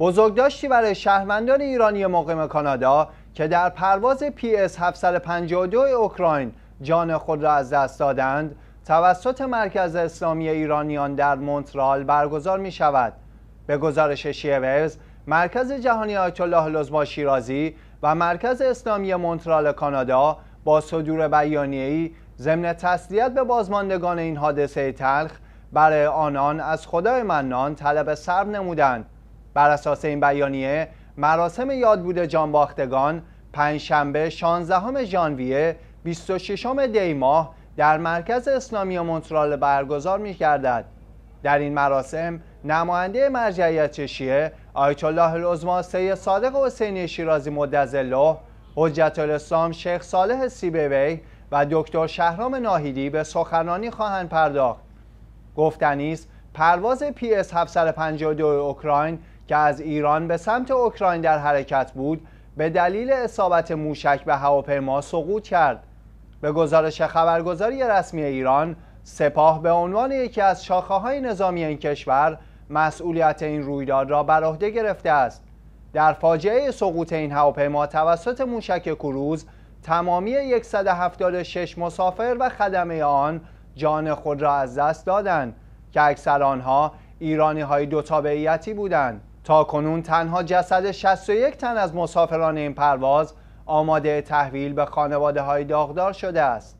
بزرگداشتی برای شهروندان ایرانی مقیم کانادا که در پرواز PS 752 اوکراین جان خود را از دست دادند توسط مرکز اسلامی ایرانیان در مونترال برگزار می شود به گزارش شیوز مرکز جهانی آیت الله لزما شیرازی و مرکز اسلامی مونترال کانادا با صدور بیانیه‌ای ضمن تسلیت به بازماندگان این حادثه تلخ برای آنان از خدای منان طلب صبر نمودند بر اساس این بیانیه مراسم یادبود جانباختگان پنجشنبه 16 ژانویه 26 دی ماه در مرکز اسلامی مونترال برگزار می در این مراسم نماینده مرجعیت شیعه آیت الله العظما سید صادق حسینی شیرازی مدظله حجت الاسلام شیخ صالح سیبوی و دکتر شهرام ناهیدی به سخنرانی خواهند پرداخت گفتنی پرواز پی اس 752 اوکراین که از ایران به سمت اوکراین در حرکت بود به دلیل اصابت موشک به هواپیما سقوط کرد به گزارش خبرگزاری رسمی ایران سپاه به عنوان یکی از شاخه های نظامی این کشور مسئولیت این رویداد را بر عهده گرفته است در فاجعه سقوط این هواپیما توسط موشک کروز تمامی 176 مسافر و خدمه آن جان خود را از دست دادند که اکثر آنها ایرانی های دو تابعیتی بودند تا کنون تنها جسد 61 تن از مسافران این پرواز آماده تحویل به خانواده های داغدار شده است.